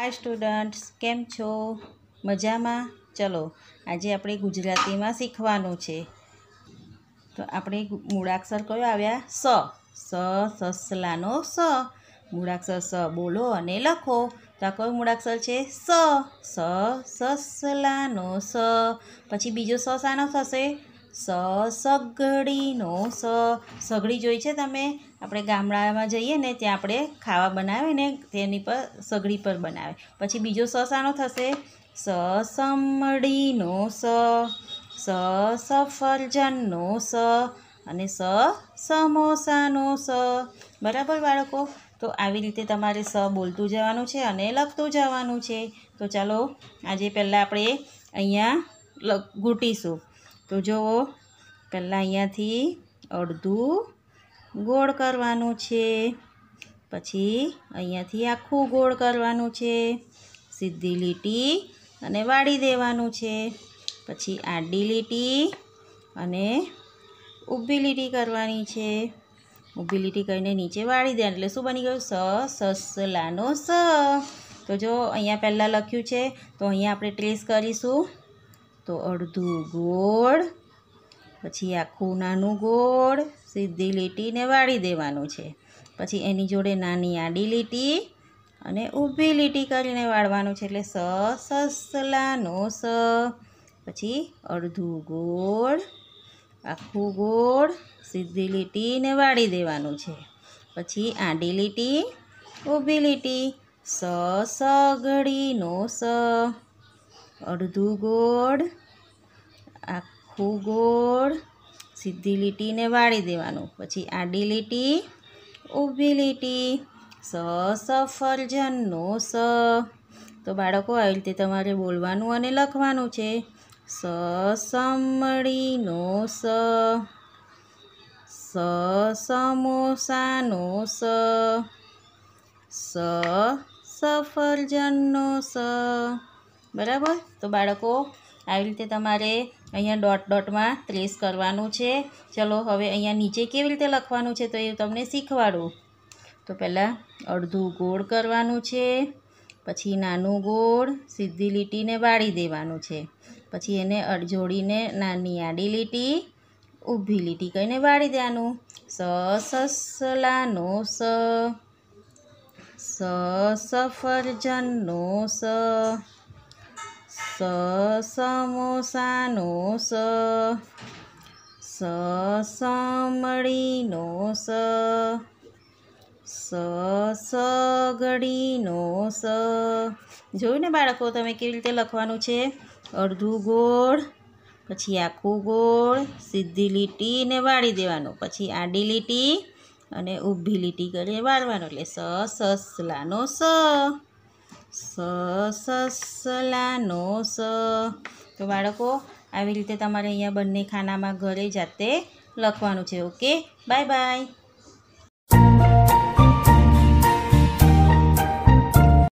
હાય students કેમ છો મજામાં ચલો આજે આપણે ગુજરાતીમાં શીખવાનું છે તો આપણે મૂળાક્ષર કયો આવ્યા સ સ સસલાનો સ મૂળાક્ષર સ બોલો અને લખો તો આ કયો મૂળાક્ષર છે સ સ સસલાનો સ પછી બીજો સ શાનો થશે સ સગડીનો સ સગડી જોઈ છે તમે આપણે ગામડામાં જઈએ ને ત્યાં આપણે ખાવા બનાવે ને તેની પર સગડી પર બનાવે પછી બીજો સ સાનો થશે સ સમડીનો સ સ સફરજનનો સ અને સ સમોસાનો સ બરાબર બાળકો તો આવી રીતે તમારે સ બોલતું જવાનું છે અને લખતું જવાનું છે તો ચાલો આજે પહેલાં આપણે અહીંયા લખ ઘૂંટીશું તો જુઓ પહેલાં અહીંયાથી અડધું ગોળ કરવાનું છે પછી અહીંયાથી આખું ગોળ કરવાનું છે સીધી લીટી અને વાળી દેવાનું છે પછી આડી લીટી અને ઊભી લીટી કરવાની છે ઊભી લીટી કરીને નીચે વાળી દે એટલે શું બની ગયું સ સસલાનો સ તો જો અહીંયા પહેલાં લખ્યું છે તો અહીંયા આપણે ટ્રેસ કરીશું તો અડધું ગોળ પછી આખું નાનું ગોળ સીધી લીટીને વાળી દેવાનું છે પછી એની જોડે નાની આડી લીટી અને ઊભી લીટી કરીને વાળવાનું છે એટલે સ સસલાનો સ પછી અડધું ગોળ આખું ગોળ સીધી લીટીને વાળી દેવાનું છે પછી આડી લીટી ઊભી લીટી સ સઘડીનો સ અડધું ગોળ આખું ગોળ સીધી લીટીને વાળી દેવાનું પછી આડી લીટી ઊભી લીટી સ સફરજનનો સ તો બાળકો આવી રીતે તમારે બોલવાનું અને લખવાનું છે સ સમળીનો સ સ સમોસાનો સ સ સફરજનનો સ બરાબર તો બાળકો આવી રીતે તમારે અહીંયા ડોટ ડોટમાં ટ્રેસ કરવાનું છે ચલો હવે અહીંયા નીચે કેવી રીતે લખવાનું છે તો એ તમને શીખવાડું તો પહેલાં અડધું ગોળ કરવાનું છે પછી નાનું ગોળ સીધી લીટીને વાળી દેવાનું છે પછી એને અડજોડીને નાની આડી લીટી ઊભી લીટી કહીને વાળી દેવાનું સ સસલાનો સ સ સફરજનનો સ સ સમોસાનો સ સ સાંભળીનો સ સ સગડીનો સ જોયું ને બાળકો તમે કેવી રીતે લખવાનું છે અડધું ગોળ પછી આખું ગોળ સીધી લીટીને વાળી દેવાનું પછી આડી લીટી અને ઊભી લીટી કરીને વાળવાનું એટલે સ સસલાનો સ સ સસલાનો સ તો બાળકો આવી રીતે તમારે અહીંયા બંને ખાનામાં ઘરે જાતે લખવાનું છે ઓકે બાય બાય